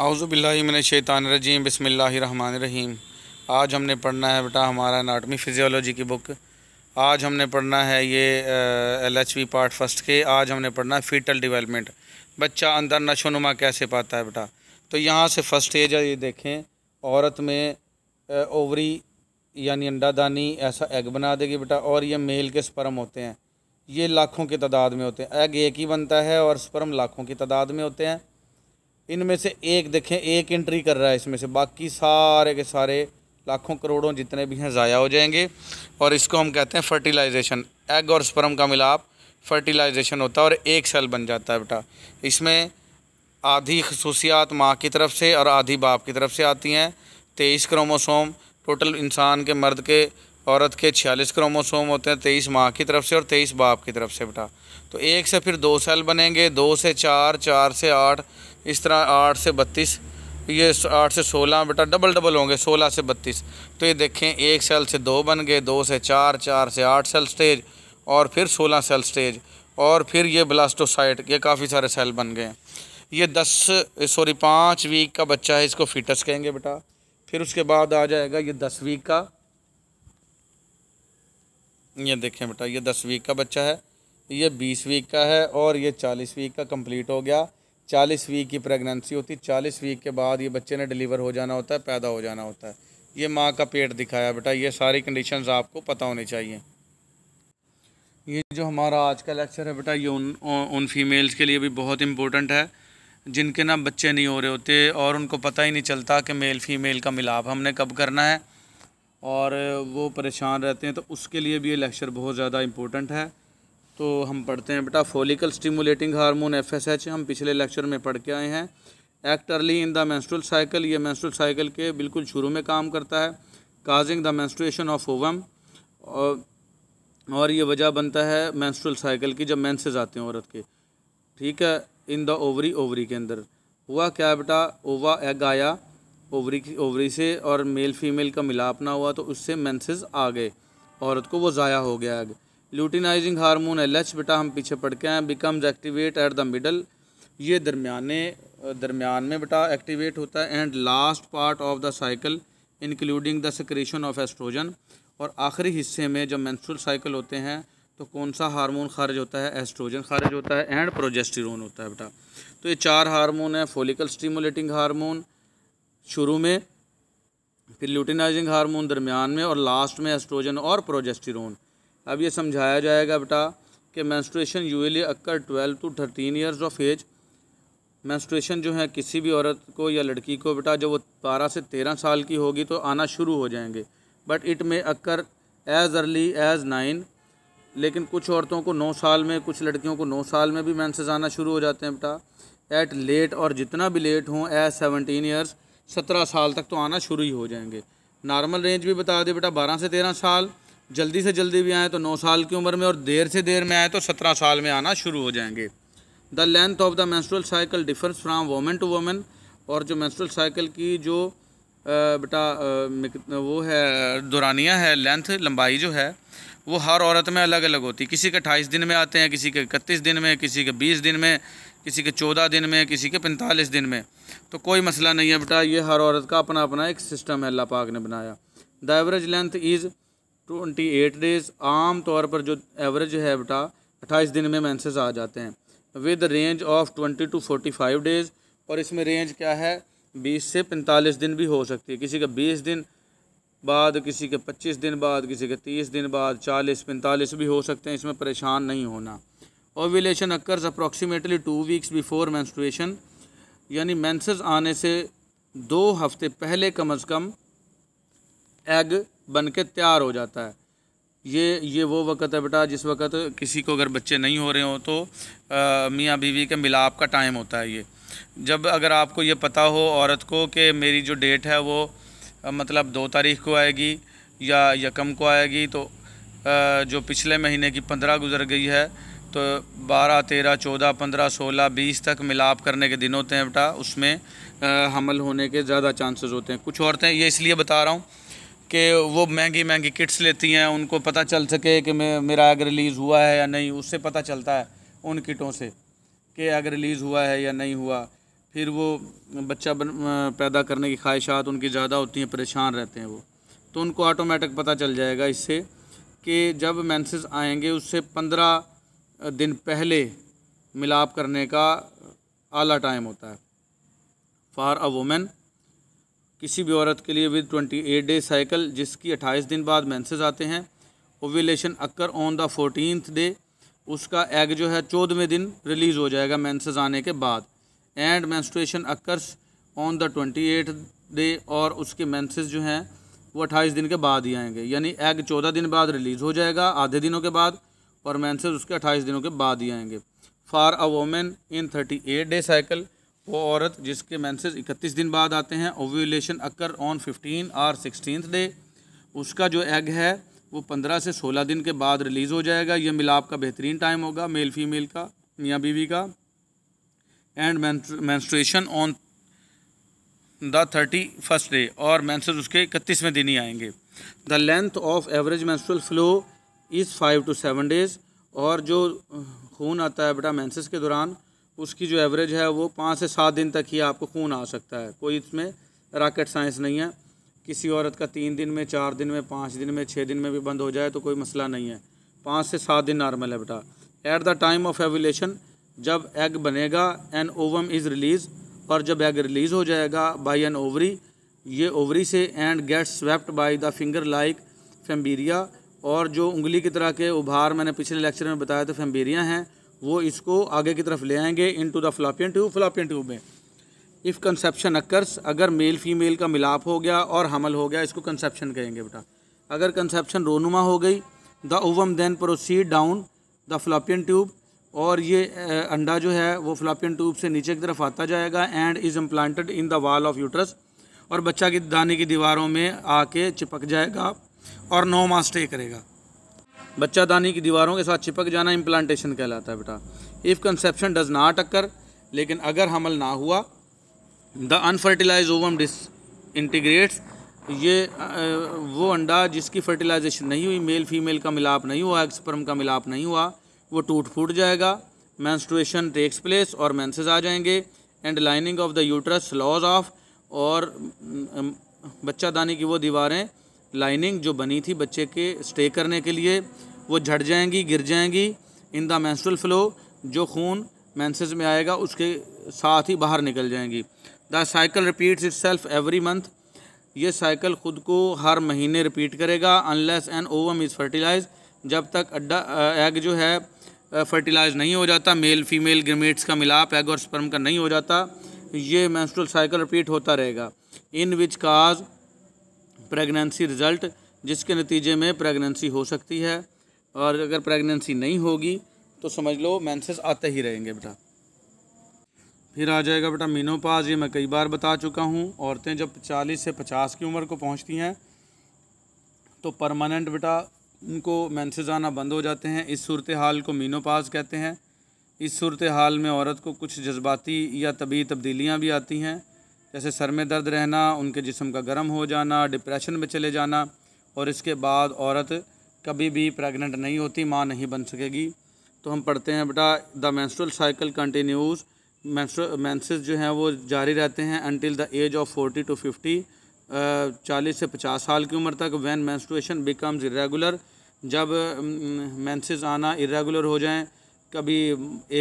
आउज़बिल्लिमिनशैतानरजीम बसमीम आज हमने पढ़ना है बेटा हमारा नाटमी फिजियोलॉजी की बुक आज हमने पढ़ना है ये L H V part first के आज हमने पढ़ना है फीटल डेवलपमेंट बच्चा अंदर नशोनुमा कैसे पाता है बेटा तो यहाँ से फर्स्ट एज ये देखें औरत में ओवरी यानी अंडादानी ऐसा एग बना देगी बेटा और ये मेल के स्पर्म होते हैं ये लाखों की तादाद में होते हैं एग एक ही बनता है और स्पर्म लाखों की तादाद में होते हैं इनमें से एक देखें एक एंट्री कर रहा है इसमें से बाकी सारे के सारे लाखों करोड़ों जितने भी हैं ज़ाया हो जाएंगे और इसको हम कहते हैं फर्टिलाइजेशन एग और स्पर्म का मिलाप फर्टिलाइजेशन होता है और एक सेल बन जाता है बेटा इसमें आधी खसूसियात माँ की तरफ से और आधी बाप की तरफ से आती हैं तेईस क्रोमोसोम टोटल इंसान के मर्द के औरत के छियालीस क्रोमोसोम होते हैं तेईस माँ की तरफ से और तेईस बाप की तरफ से बेटा तो एक से फिर दो सेल बनेंगे दो से चार चार से आठ इस तरह आठ से बत्तीस ये आठ से सोलह बेटा डबल डबल होंगे सोलह से बत्तीस तो ये देखें एक सेल से दो बन गए दो से चार चार से आठ सेल स्टेज और फिर सोलह सेल स्टेज और फिर ये ब्लास्टोसाइट ये काफ़ी सारे सेल बन गए ये दस सॉरी पाँच वीक का बच्चा है इसको फिटस कहेंगे बेटा फिर उसके बाद आ जाएगा ये दस वीक का ये देखें बेटा ये दस वीक का बच्चा है ये बीस वीक का है और ये चालीस वीक का कंप्लीट हो गया चालीस वीक की प्रेगनेंसी होती है चालीस वीक के बाद ये बच्चे ने डिलीवर हो जाना होता है पैदा हो जाना होता है ये माँ का पेट दिखाया बेटा ये सारी कंडीशंस आपको पता होनी चाहिए ये जो हमारा आज का लेक्चर है बेटा ये उन उन फीमेल्स के लिए भी बहुत इम्पोर्टेंट है जिनके ना बच्चे नहीं हो रहे होते और उनको पता ही नहीं चलता कि मेल फ़ीमेल का मिलाप हमने कब करना है और वो परेशान रहते हैं तो उसके लिए भी ये लेक्चर बहुत ज़्यादा इम्पोर्टेंट है तो हम पढ़ते हैं बेटा फोलिकल स्टिमुलेटिंग हार्मोन एफएसएच हम पिछले लेक्चर में पढ़ के आए हैं act early in the menstrual cycle ये मैंस्ट्रल साइकिल के बिल्कुल शुरू में काम करता है causing the menstruation of ovum और, और ये वजह बनता है मैंस्ट्रल साइकिल की जब मैंसेज आते हैं औरत के ठीक है इन द ओवरी ओवरी के अंदर हुआ क्या बेटा ओवा एग आया ओवरी ओवरी से और मेल फीमेल का मिलाप ना हुआ तो उससे मेंसेस आ गए औरत को वो ज़ाया हो गया आगे ल्यूटिनाइजिंग हार्मोन एल एच बेटा हम पीछे पड़ के हैं becomes activate at the middle ये दरमियाने दरमियान में बेटा एक्टिवेट होता है and last part of the cycle including the secretion of estrogen और आखिरी हिस्से में जब मैंस्ट्रुअल साइकिल होते हैं तो कौन सा हार्मोन खारिज होता है एस्ट्रोजन खारिज होता है एंड प्रोजेस्टिरोन होता है बेटा तो ये चार हार्मोन है फोलिकल स्टिमुलेटिंग हार्मोन शुरू में फिर ल्यूटिनाइजिंग हार्मोन दरमियान में और लास्ट में एस्ट्रोजन और प्रोजेस्टिरोन अब ये समझाया जाएगा बेटा कि menstruation usually occur twelve to thirteen years of age menstruation जो है किसी भी औरत को या लड़की को बेटा जब वो बारह से तेरह साल की होगी तो आना शुरू हो जाएंगे बट इट में occur as early as nine लेकिन कुछ औरतों को नौ साल में कुछ लड़कियों को नौ साल में भी मैंसेज आना शुरू हो जाते हैं बेटा एट लेट और जितना भी लेट हों एज सेवनटीन ईयर्स सत्रह साल तक तो आना शुरू ही हो जाएंगे नॉर्मल रेंज भी बता दें बेटा बारह से तेरह साल जल्दी से जल्दी भी आए तो नौ साल की उम्र में और देर से देर में आए तो सत्रह साल में आना शुरू हो जाएंगे the length of the menstrual cycle difference from women to women और जो मैंस्ट्रल साइकिल की जो बेटा वो है दुरानिया है लेंथ लंबाई जो है वो हर औरत में अलग अलग होती है किसी के अट्ठाईस दिन में आते हैं किसी के इकतीस दिन में किसी के बीस दिन में किसी के चौदह दिन में किसी के पैंतालीस दिन में तो कोई मसला नहीं है बेटा ये हर औरत का अपना अपना एक सिस्टम है अल्लाह पाक ने बनाया the average length is twenty eight days आम तौर पर जो एवरेज है बेटा अट्ठाईस दिन में मैंसेज आ जाते हैं with range of twenty to forty five days और इसमें रेंज क्या है बीस से पैंतालीस दिन भी हो सकती है किसी के बीस दिन बाद किसी के पच्चीस दिन बाद किसी के तीस दिन बाद चालीस पैंतालीस भी हो सकते हैं इसमें परेशान नहीं होना ovulation occurs approximately two weeks before menstruation यानी मैंसेस आने से दो हफ्ते पहले कम अज़ कम एग बन के तैयार हो जाता है ये ये वो वक्त है बेटा जिस वक्त किसी को अगर बच्चे नहीं हो रहे हो तो मियाँ बीवी के मिलाप का टाइम होता है ये जब अगर आपको ये पता हो औरत को कि मेरी जो डेट है वो आ, मतलब दो तारीख को आएगी या यकम को आएगी तो आ, जो पिछले महीने की पंद्रह गुजर गई है तो बारह तेरह चौदह पंद्रह सोलह बीस तक मिलाप करने के दिन होते हैं बेटा उसमें हमल होने के ज़्यादा चांसेस होते हैं कुछ औरतें ये इसलिए बता रहा हूँ कि वो महंगी महंगी किट्स लेती हैं उनको पता चल सके कि मैं मेरा एग रिलीज़ हुआ है या नहीं उससे पता चलता है उन किटों से कि एग रिलीज़ हुआ है या नहीं हुआ फिर वो बच्चा बन, पैदा करने की ख्वाहिशात उनकी ज़्यादा होती हैं परेशान रहते हैं वो तो उनको ऑटोमेटिक पता चल जाएगा इससे कि जब मैंसेज़ आएंगे उससे पंद्रह दिन पहले मिलाप करने का आला टाइम होता है फॉर अ वुमेन किसी भी औरत के लिए with twenty eight day cycle जिसकी अट्ठाईस दिन बाद मैंसेज आते हैं ovulation occur on the fourteenth day उसका एग जो है चौदहवें दिन रिलीज़ हो जाएगा मैंसेज आने के बाद and menstruation occurs on the twenty eight day और उसके मैंसेज जो हैं वो अट्ठाईस दिन के बाद ही आएंगे यानी एग चौदह दिन बाद रिलीज़ हो जाएगा आधे दिनों के बाद और मैंसेज उसके अट्ठाईस दिनों के बाद ही आएंगे for a women in thirty eight day cycle वो औरत जिसके मैंसेज इकतीस दिन बाद आते हैं ओव्यूलेशन अक्कर ऑन फिफ्टीन और सिक्सटीन डे उसका जो एग है वो पंद्रह से सोलह दिन के बाद रिलीज़ हो जाएगा यह मिलाप का बेहतरीन टाइम होगा मेल फीमेल का मियाँ बीवी का and menstruation on the thirty first day और मैंसेज उसके इकतीसवें दिन ही आएंगे the length of average menstrual flow is five to seven days और जो खून आता है बेटा मैंसिस के दौरान उसकी जो एवरेज है वो पाँच से सात दिन तक ही आपको खून आ सकता है कोई इसमें राकेट साइंस नहीं है किसी औरत का तीन दिन में चार दिन में पाँच दिन में छः दिन में भी बंद हो जाए तो कोई मसला नहीं है पाँच से सात दिन नॉर्मल है बेटा at the time of ovulation जब एग बनेगा एन ओवम इज़ रिलीज़ और जब एग रिलीज़ हो जाएगा बाई एन ओवरी ये ओवरी से and get swept by the finger like fimbria और जो उंगली की तरह के उभार मैंने पिछले लेक्चर में बताया था फेम्बेरियाँ हैं वो इसको आगे की तरफ ले आएंगे into the fallopian tube fallopian tube में इफ़ कंसेप्शन अक्कर्स अगर मेल फीमेल का मिलाप हो गया और हमल हो गया इसको कंसेप्शन कहेंगे बेटा अगर कंसेप्शन रोनुमा हो गई the ovum then proceed down the fallopian tube और ये अंडा जो है वो फ्लापियन ट्यूब से नीचे की तरफ आता जाएगा and is implanted in the wall of uterus और बच्चा की दाने की दीवारों में आके चिपक जाएगा और नौ माह स्टे करेगा बच्चा दानी की दीवारों के साथ चिपक जाना इम्प्लांटेशन कहलाता है बेटा if conception does not occur लेकिन अगर हमल ना हुआ the unfertilized ovum disintegrates ये वो अंडा जिसकी फर्टिलाइजेशन नहीं हुई मेल फीमेल का मिलाप नहीं हुआ एक्सपर्म का मिलाप नहीं हुआ वो टूट फूट जाएगा मैंस्ट्रुएशन टेक्स प्लेस और मैंसेज आ जाएंगे and lining of the uterus lodge off और बच्चा दानी की वो दीवारें लाइनिंग जो बनी थी बच्चे के स्टे करने के लिए वो झड़ जाएंगी गिर जाएंगी इन द मैंसुरल फ्लो जो खून मैंसेज में आएगा उसके साथ ही बाहर निकल जाएंगी the cycle repeats itself every month ये साइकिल ख़ुद को हर महीने रिपीट करेगा unless an ovum is fertilize जब तक अड्डा एग जो है फर्टिलाइज नहीं हो जाता मेल फीमेल ग्रमेट्स का मिलाप एग और स्पर्म का नहीं हो जाता ये मैंस्ट्रल साइकिल रिपीट होता रहेगा इन विच काज प्रेगनेंसी रिज़ल्ट जिसके नतीजे में प्रेगनेंसी हो सकती है और अगर प्रेगनेंसी नहीं होगी तो समझ लो मैंसेस आते ही रहेंगे बेटा फिर आ जाएगा बेटा मीनोपाज ये मैं कई बार बता चुका हूँ औरतें जब चालीस से पचास की उम्र को पहुँचती हैं तो परमानेंट बेटा उनको मैंसेज आना बंद हो जाते हैं इस सूरत हाल को मीनोपाज कहते हैं इस सूरत हाल में औरत को कुछ जज्बाती या तबी तब्दीलियाँ भी आती हैं जैसे सर में दर्द रहना उनके जिसम का गर्म हो जाना डिप्रेशन में चले जाना और इसके बाद औरत कभी भी प्रेग्नेंट नहीं होती माँ नहीं बन सकेगी तो हम पढ़ते हैं बेटा the menstrual cycle continues menses जो हैं वो जारी रहते हैं until the age of forty to fifty चालीस से पचास साल की उम्र तक वैन मैंस्ट्रेशन बिकम्स इरेगुलर जब मैंसेस आना इरेगुलर हो जाएं कभी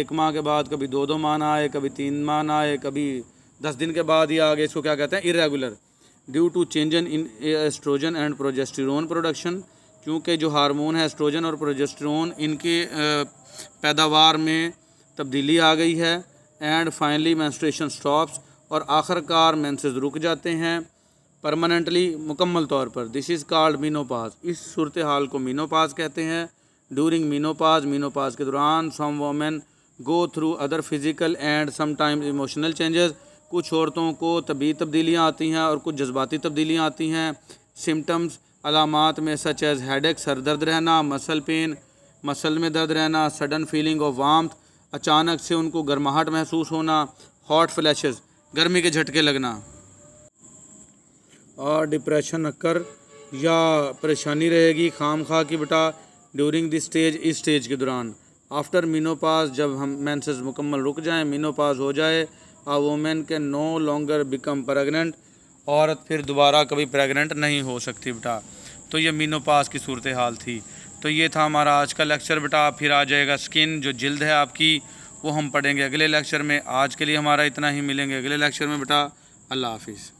एक माह के बाद कभी दो दो माह ना आए कभी तीन माह ना आए कभी दस दिन के बाद आ आगे इसको क्या कहते हैं irregular due to change in estrogen and progesterone production क्योंकि जो हार्मोन है एस्ट्रोजन और प्रोजेस्टिरोन इनके uh, पैदावार में तब्दीली आ गई है एंड फाइनली मैंस्ट्रेशन स्टॉप्स और आखिरकार मैंसेज रुक जाते हैं परमानेंटली मुकम्मल तौर पर दिस इज़ कॉल्ड मीनोपाज इस सूरत हाल को मीनोपाज कहते हैं ड्यूरिंग मीनोपाज मीनोपाज के दौरान some women go through other physical and sometimes emotional changes कुछ औरतों को तबी तब्दीलियाँ आती हैं और कुछ जज्बाती तब्दीलियाँ आती हैं सिम्टम्स अलामत में सच एज़ हेडेक सर दर्द रहना मसल पेन मसल में दर्द रहना सडन फीलिंग ऑफ वाम अचानक से उनको गर्माहट महसूस होना हॉट फ्लैश गर्मी के झटके लगना और डिप्रेशन अक्कर या परेशानी रहेगी खाम खा की बटा ड्यूरिंग दिस स्टेज इस स्टेज के दौरान आफ्टर मीनोपाज जब हम मैंसेस मुकम्मल रुक जाएँ मीनोपाज हो जाए a women can no longer become pregnant औरत फिर दोबारा कभी प्रेगनेंट नहीं हो सकती बेटा तो ये मीनोपास की सूरत हाल थी तो ये था हमारा आज का लेक्चर बेटा फिर आ जाएगा स्किन जो जल्द है आपकी वो हम पढ़ेंगे अगले लेक्चर में आज के लिए हमारा इतना ही मिलेंगे अगले लेक्चर में बेटा अल्लाह हाफिज़